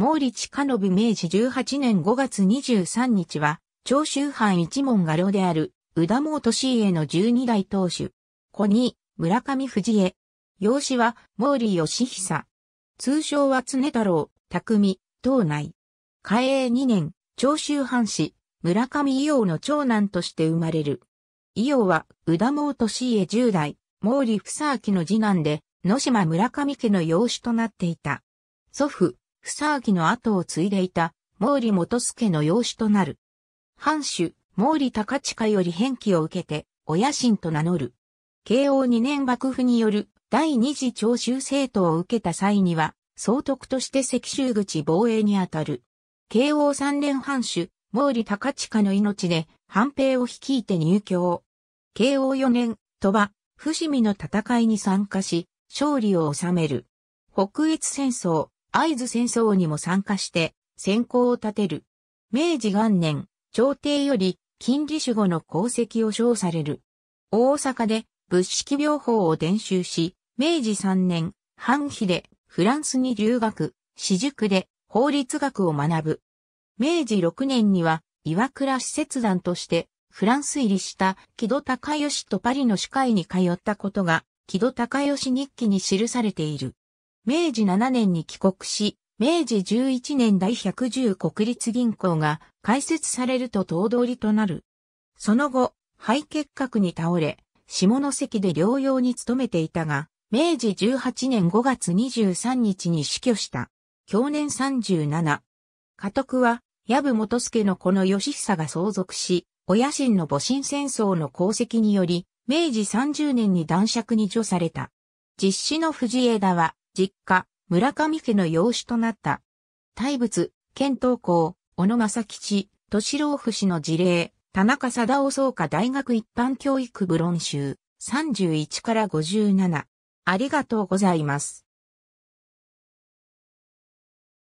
毛利下信明治18年5月23日は、長州藩一門画廊である、宇田毛利家の12代当主。子に、村上藤江。養子は、毛利義久。通称は常太郎、匠、東内。開永2年、長州藩士、村上伊王の長男として生まれる。伊王は、宇田毛利家10代、毛利房明の次男で、野島村上家の養子となっていた。祖父、房ぎの後を継いでいた毛利元助の養子となる。藩主、毛利高近より返記を受けて、親臣と名乗る。慶応2年幕府による第二次徴収政党を受けた際には、総督として赤州口防衛にあたる。慶応三年藩主、毛利高近の命で、藩兵を率いて入京。慶応四年、鳥羽、伏見の戦いに参加し、勝利を収める。北越戦争、会津戦争にも参加して、先行を立てる。明治元年、朝廷より、金利守護の功績を称される。大阪で、仏式病法を伝習し、明治3年、半日で、フランスに留学、私塾で、法律学を学ぶ。明治6年には、岩倉使節団として、フランス入りした木戸孝義とパリの司会に通ったことが、木戸孝義日記に記されている。明治7年に帰国し、明治11年第110国立銀行が開設されると頭取となる。その後、肺結核に倒れ、下関で療養に努めていたが、明治18年5月23日に死去した。去年37。家督は、矢部元助の子の義久が相続し、親心の母親戦争の功績により、明治30年に男爵に除された。実施の藤枝は、実家、村上家の養子となった。大仏、県東校、小野正吉、敏郎夫氏の事例、田中貞夫総科大学一般教育部論集、31から57。ありがとうございます。